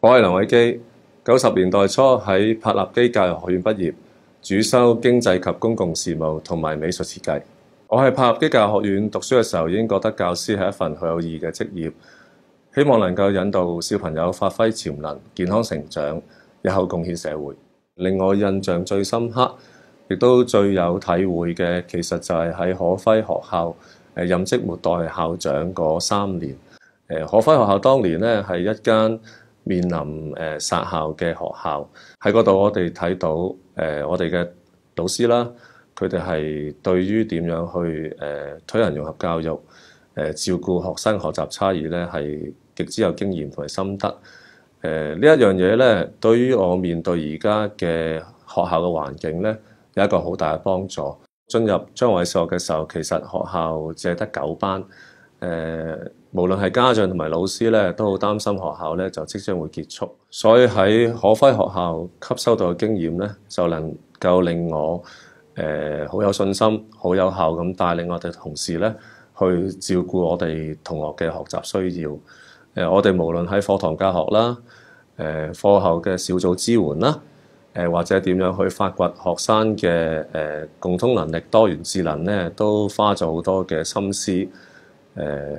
我系梁伟基，九十年代初喺柏立基教育学院毕业，主修经济及公共事务同埋美术设计。我喺柏立基教育学院读书嘅时候，已经觉得教师系一份好有意义嘅职业，希望能够引导小朋友发挥潜能、健康成长，日后贡献社会。令我印象最深刻，亦都最有体会嘅，其实就系喺可辉学校诶任职末代校长嗰三年。诶，可辉学校当年咧系一间。面臨诶杀校嘅學校喺嗰度，我哋睇到誒我哋嘅老師啦，佢哋係對於點樣去誒推人融合教育誒照顧學生學習差異咧，係極之有經驗同埋心得。誒呢一樣嘢咧，對於我面對而家嘅學校嘅環境咧，有一個好大嘅幫助。進入張偉硕嘅時候，其實學校淨係得九班誒。無論係家長同埋老師咧，都好擔心學校咧就即將會結束，所以喺可輝學校吸收到嘅經驗咧，就能夠令我誒好有信心、好有效咁帶領我哋同事咧去照顧我哋同學嘅學習需要。誒，我哋無論喺課堂教學啦、誒課後嘅小組支援啦、誒或者點樣去發掘學生嘅誒共通能力、多元智能咧，都花咗好多嘅心思誒。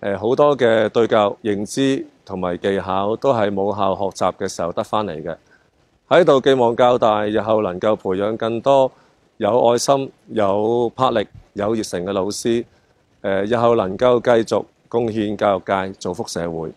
誒好多嘅對教認知同埋技巧都係母校學習嘅時候得翻嚟嘅，喺度寄望教大日後能夠培養更多有愛心、有魄力、有熱誠嘅老師，誒日後能夠繼續貢獻教育界，造福社會。